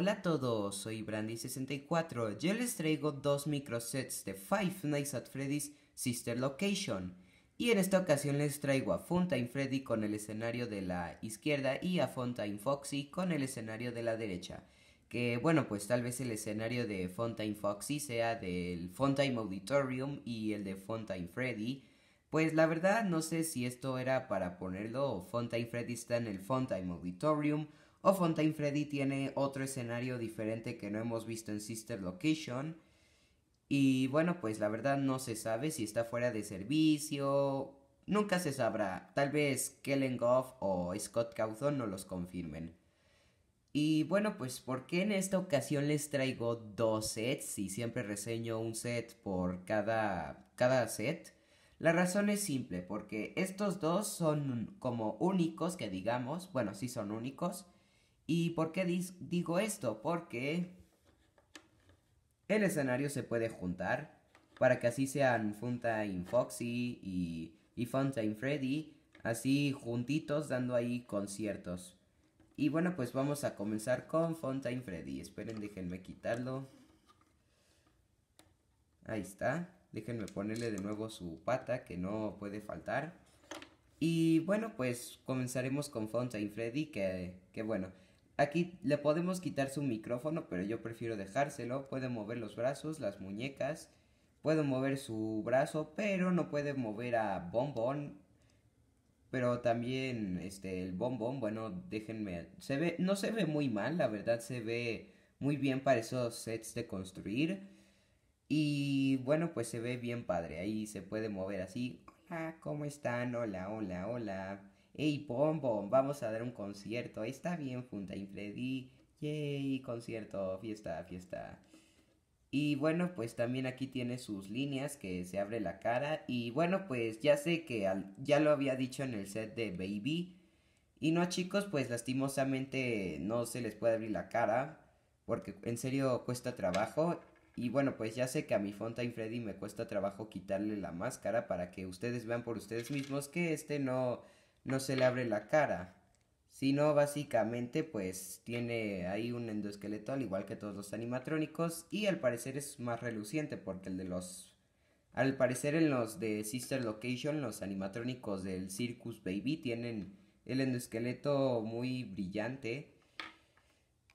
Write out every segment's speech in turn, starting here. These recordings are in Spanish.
Hola a todos, soy Brandy64. Yo les traigo dos microsets de Five Nights at Freddy's Sister Location. Y en esta ocasión les traigo a Funtime Freddy con el escenario de la izquierda y a Funtime Foxy con el escenario de la derecha. Que bueno, pues tal vez el escenario de Funtime Foxy sea del Funtime Auditorium y el de Funtime Freddy. Pues la verdad no sé si esto era para ponerlo o Funtime Freddy está en el Funtime Auditorium o Fontaine Freddy tiene otro escenario diferente que no hemos visto en Sister Location. Y bueno, pues la verdad no se sabe si está fuera de servicio. Nunca se sabrá. Tal vez Kellen Goff o Scott Cawthon no los confirmen. Y bueno, pues ¿por qué en esta ocasión les traigo dos sets y siempre reseño un set por cada, cada set? La razón es simple, porque estos dos son como únicos, que digamos, bueno, sí son únicos, ¿Y por qué digo esto? Porque el escenario se puede juntar para que así sean Funtime Foxy y, y Funtime Freddy, así juntitos dando ahí conciertos. Y bueno, pues vamos a comenzar con Funtime Freddy. Esperen, déjenme quitarlo. Ahí está. Déjenme ponerle de nuevo su pata que no puede faltar. Y bueno, pues comenzaremos con Fontaine Freddy, que, que bueno, Aquí le podemos quitar su micrófono, pero yo prefiero dejárselo. Puede mover los brazos, las muñecas. Puede mover su brazo, pero no puede mover a Bombón. Pero también este el Bombón, bueno, déjenme, se ve no se ve muy mal, la verdad se ve muy bien para esos sets de construir. Y bueno, pues se ve bien padre. Ahí se puede mover así. Hola, ¿cómo están? Hola, hola, hola. Ey, Pom vamos a dar un concierto, está bien Fontaine Freddy, yay, concierto, fiesta, fiesta. Y bueno, pues también aquí tiene sus líneas que se abre la cara. Y bueno, pues ya sé que ya lo había dicho en el set de Baby. Y no chicos, pues lastimosamente no se les puede abrir la cara. Porque en serio cuesta trabajo. Y bueno, pues ya sé que a mi Fontaine Freddy me cuesta trabajo quitarle la máscara para que ustedes vean por ustedes mismos que este no no se le abre la cara, sino básicamente pues tiene ahí un endoesqueleto al igual que todos los animatrónicos y al parecer es más reluciente porque el de los... Al parecer en los de Sister Location los animatrónicos del Circus Baby tienen el endoesqueleto muy brillante.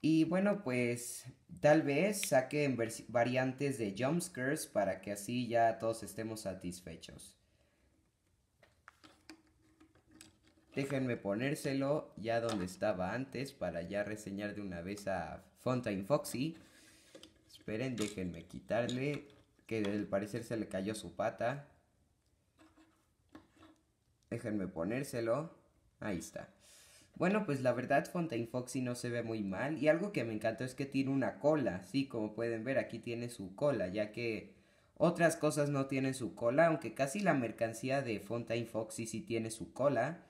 Y bueno, pues tal vez saquen variantes de jumpscares para que así ya todos estemos satisfechos. Déjenme ponérselo ya donde estaba antes para ya reseñar de una vez a Fontaine Foxy. Esperen, déjenme quitarle, que del parecer se le cayó su pata. Déjenme ponérselo. Ahí está. Bueno, pues la verdad Fontaine Foxy no se ve muy mal y algo que me encantó es que tiene una cola, sí, como pueden ver aquí tiene su cola, ya que otras cosas no tienen su cola, aunque casi la mercancía de Fontaine Foxy sí tiene su cola.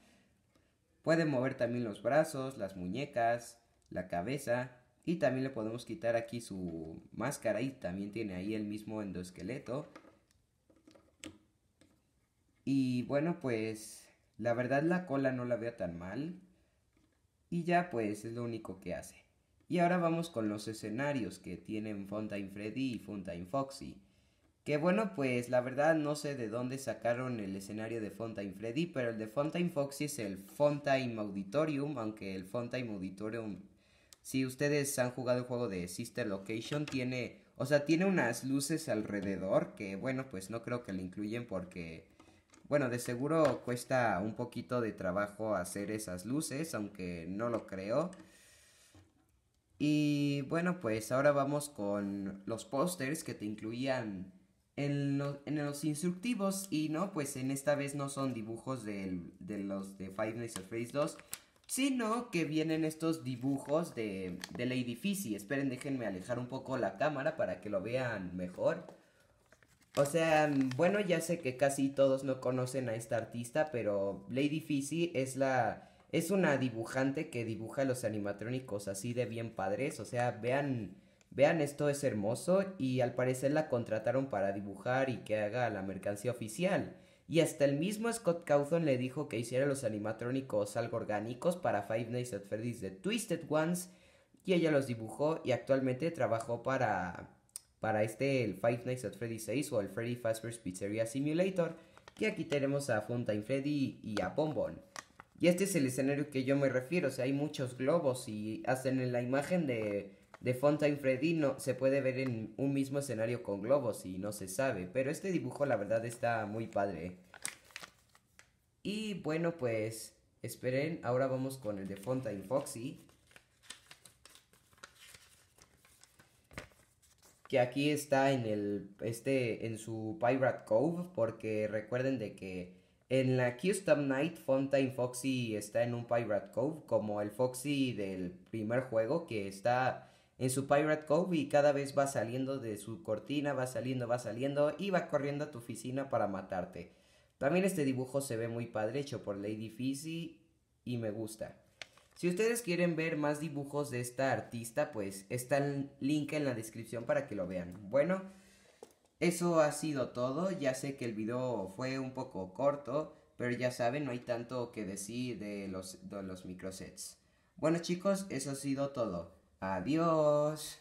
Puede mover también los brazos, las muñecas, la cabeza y también le podemos quitar aquí su máscara y también tiene ahí el mismo endoesqueleto. Y bueno, pues la verdad la cola no la veo tan mal. Y ya pues es lo único que hace. Y ahora vamos con los escenarios que tienen Fontaine Freddy y Fontaine Foxy. Que bueno, pues la verdad no sé de dónde sacaron el escenario de Fontaine Freddy, pero el de Fontaine Foxy es el Fontaine Auditorium, aunque el Fontaine Auditorium, si ustedes han jugado el juego de Sister Location, tiene, o sea, tiene unas luces alrededor que bueno, pues no creo que le incluyen porque, bueno, de seguro cuesta un poquito de trabajo hacer esas luces, aunque no lo creo. Y bueno, pues ahora vamos con los posters que te incluían en, los instructivos y no, pues en esta vez no son dibujos de, los de Five Nights at Freddy's 2, sino que vienen estos dibujos de, de Lady Fizzy. Esperen, déjenme alejar un poco la cámara para que lo vean mejor. O sea, bueno, ya sé que casi todos no conocen a esta artista, pero Lady Fizzy es la... Es una dibujante que dibuja los animatrónicos así de bien padres, o sea, vean vean esto es hermoso y al parecer la contrataron para dibujar y que haga la mercancía oficial. Y hasta el mismo Scott Cawthon le dijo que hiciera los animatrónicos algo orgánicos para Five Nights at Freddy's de Twisted Ones y ella los dibujó y actualmente trabajó para para este el Five Nights at Freddy's 6 o el Freddy Fazbear's Pizzeria Simulator, que aquí tenemos a Funtime Freddy y a Bonbon. Y este es el escenario que yo me refiero, o sea, hay muchos globos y hacen en la imagen de de Fontaine no, se puede ver en un mismo escenario con globos y no se sabe, pero este dibujo la verdad está muy padre. Y bueno pues, esperen, ahora vamos con el de Fontaine Foxy. que aquí está en el este en su Pirate Cove porque recuerden de que en la Custom Night Fontaine Foxy está en un Pirate Cove como el Foxy del primer juego que está en su Pirate Cove y cada vez va saliendo de su cortina, va saliendo, va saliendo y va corriendo a tu oficina para matarte. También este dibujo se ve muy padre, hecho por Lady Fizzy y me gusta. Si ustedes quieren ver más dibujos de esta artista, pues está el link en la descripción para que lo vean. Bueno, eso ha sido todo. Ya sé que el video fue un poco corto, pero ya saben, no hay tanto que decir de los, de los microsets. Bueno chicos, eso ha sido todo. Adiós.